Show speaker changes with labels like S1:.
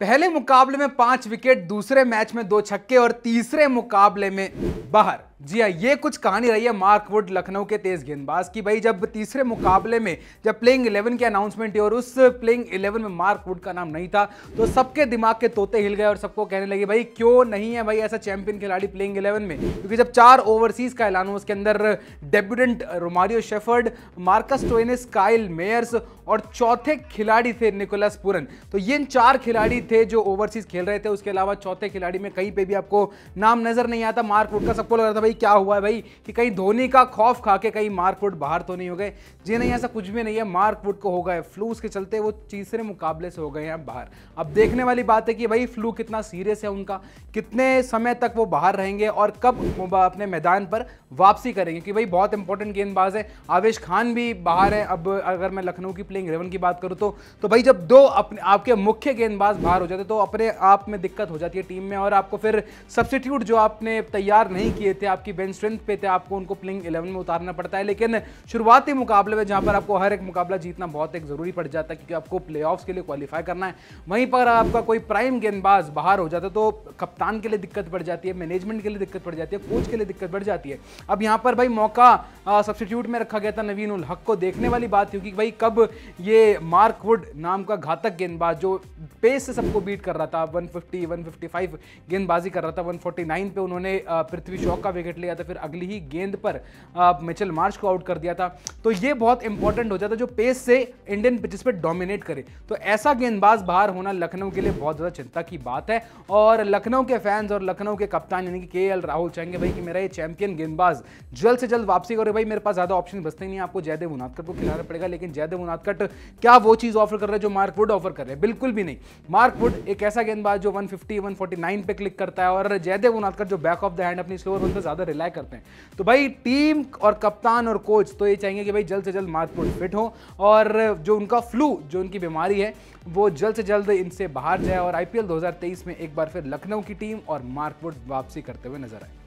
S1: पहले मुकाबले में पांच विकेट दूसरे मैच में दो छक्के और तीसरे मुकाबले में बाहर जी हाँ ये कुछ कहानी रही है मार्क वुड लखनऊ के तेज गेंदबाज की भाई जब तीसरे मुकाबले में जब प्लेइंग 11 की अनाउंसमेंट हुई और उस प्लेइंग 11 में मार्क वुड का नाम नहीं था तो सबके दिमाग के तोते हिल गए और सबको कहने लगे भाई क्यों नहीं है भाई ऐसा चैंपियन खिलाड़ी प्लेइंग 11 में क्योंकि जब चार ओवरसीज का ऐलान हुआ उसके अंदर debutant Romario Shepherd Marcus Stoinis Kyle Mayers और चौथे खिलाड़ी थे निकोलस पुरन तो ये चार खिलाड़ी थे जो ओवरसीज खेल रहे थे उसके अलावा चौथे खिलाड़ी में कहीं पर भी आपको नाम नजर नहीं आता मार्क वुड का सबको लग रहा था भाई क्या हुआ है भाई कि कहीं धोनी का खौफ खा के कहीं मार्कवुड बाहर तो नहीं हो गए जी नहीं ऐसा कुछ भी नहीं है मार्कवुड को हो गए फ्लू के चलते वो तीसरे मुकाबले से हो गए हैं बाहर अब देखने वाली बात है कि भाई फ्लू कितना सीरियस है उनका कितने समय तक वो बाहर रहेंगे और कब अपने मैदान पर वापसी करेंगे कि भाई बहुत इंपॉर्टेंट गेंदबाज है आवेश खान भी बाहर है अब अगर मैं लखनऊ की प्लेइंग इलेवन की बात करूँ तो तो भाई जब दो अपने आपके मुख्य गेंदबाज बाहर हो जाते तो अपने आप में दिक्कत हो जाती है टीम में और आपको फिर सब्सिट्यूट जो आपने तैयार नहीं किए थे आप आपकी बेंच स्ट्रेंथ पे थे आपको उनको प्लेइंग इलेवन में उतारना पड़ता है लेकिन शुरुआती मुकाबले में जहां पर आपको हर एक मुकाबला जीतना बहुत एक ज़रूरी पड़ जाता है क्योंकि आपको प्ले के लिए क्वालिफाई करना है वहीं पर आपका कोई प्राइम गेंदबाज बाहर हो जाता तो कप्तान के लिए दिक्कत पड़ जाती है मैनेजमेंट के लिए दिक्कत पड़ जाती है कोच के लिए दिक्कत बढ़ जाती है अब यहाँ पर भाई मौका सब्सटीट्यूट में रखा गया था नवीन उल हक को देखने वाली बात थी क्योंकि भाई कब ये मार्क वुड नाम का घातक गेंदबाज जो पेस से सबको बीट कर रहा था 150 155 गेंदबाजी कर रहा था 149 पे उन्होंने पृथ्वी शॉक का विकेट विकेट लिया था फिर अगली ही गेंद पर मिचल मार्च को आउट कर दिया था तो ये बहुत इंपॉर्टेंट हो जाता जो पेस से इंडियन पिचेस पर डोमिनेट करे तो ऐसा गेंदबाज बाहर होना लखनऊ के लिए बहुत ज़्यादा चिंता की बात है और लखनऊ के फैंस और लखनऊ के कप्तान यानी कि के राहुल चाहेंगे भाई कि मेरा ये चैंपियन गेंदबाज जल्द से जल्द वापसी करे भाई मेरे पास ज़्यादा ऑप्शन बचते नहीं आपको जयदेव उनादकट को खिलाना पड़ेगा लेकिन जयदेव उनादकट क्या वो चीज़ ऑफर कर रहे हैं जो मार्क वुड ऑफर कर रहे हैं बिल्कुल भी नहीं मार्क वुड एक ऐसा गेंदबाज जो 150, 149 पे क्लिक करता है और जयदेव उनादकट जो बैक ऑफ द हैंड अपनी स्लोअर बॉल पर ज़्यादा ज़्यादा रिलाय करते हैं तो भाई टीम और कप्तान और कोच तो ये चाहेंगे कि भाई जल्द से जल्द माधपुर फिट हो और जो उनका फ्लू जो उनकी बीमारी है वो जल्द से जल्द इनसे बाहर जाए और आईपीएल पी में एक बार फिर लखनऊ की टीम और मार्कवुड वापसी करते हुए नजर आए